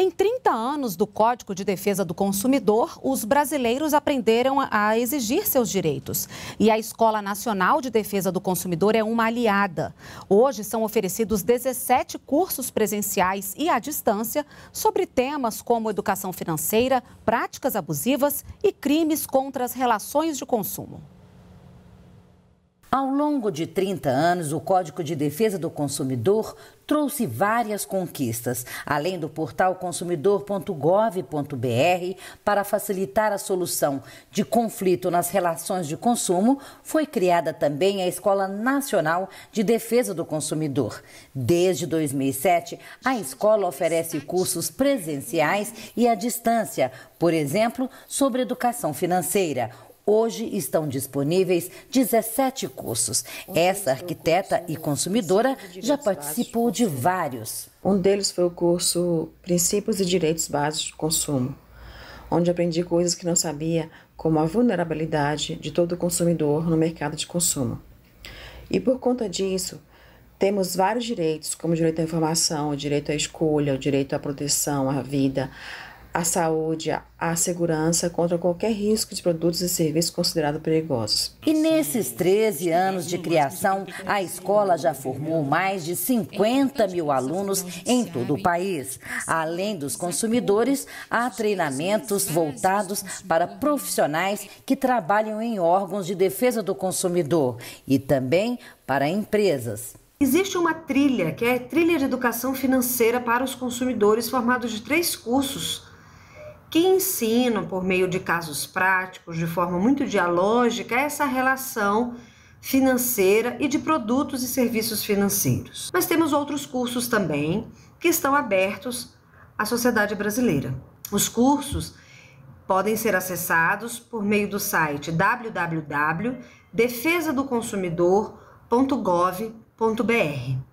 Em 30 anos do Código de Defesa do Consumidor, os brasileiros aprenderam a exigir seus direitos. E a Escola Nacional de Defesa do Consumidor é uma aliada. Hoje são oferecidos 17 cursos presenciais e à distância sobre temas como educação financeira, práticas abusivas e crimes contra as relações de consumo. Ao longo de 30 anos, o Código de Defesa do Consumidor trouxe várias conquistas, além do portal consumidor.gov.br para facilitar a solução de conflito nas relações de consumo, foi criada também a Escola Nacional de Defesa do Consumidor. Desde 2007, a escola oferece cursos presenciais e à distância, por exemplo, sobre educação financeira, Hoje estão disponíveis 17 cursos. Essa arquiteta e consumidora já participou de vários. Um deles foi o curso Princípios e Direitos Básicos do Consumo, onde aprendi coisas que não sabia, como a vulnerabilidade de todo consumidor no mercado de consumo. E por conta disso, temos vários direitos, como o direito à informação, o direito à escolha, o direito à proteção, à vida, a saúde, a segurança contra qualquer risco de produtos e serviços considerados perigosos. E nesses 13 anos de criação, a escola já formou mais de 50 mil alunos em todo o país. Além dos consumidores, há treinamentos voltados para profissionais que trabalham em órgãos de defesa do consumidor e também para empresas. Existe uma trilha, que é a trilha de educação financeira para os consumidores, formada de três cursos que ensinam, por meio de casos práticos, de forma muito dialógica, essa relação financeira e de produtos e serviços financeiros. Mas temos outros cursos também que estão abertos à sociedade brasileira. Os cursos podem ser acessados por meio do site www.defesadoconsumidor.gov.br.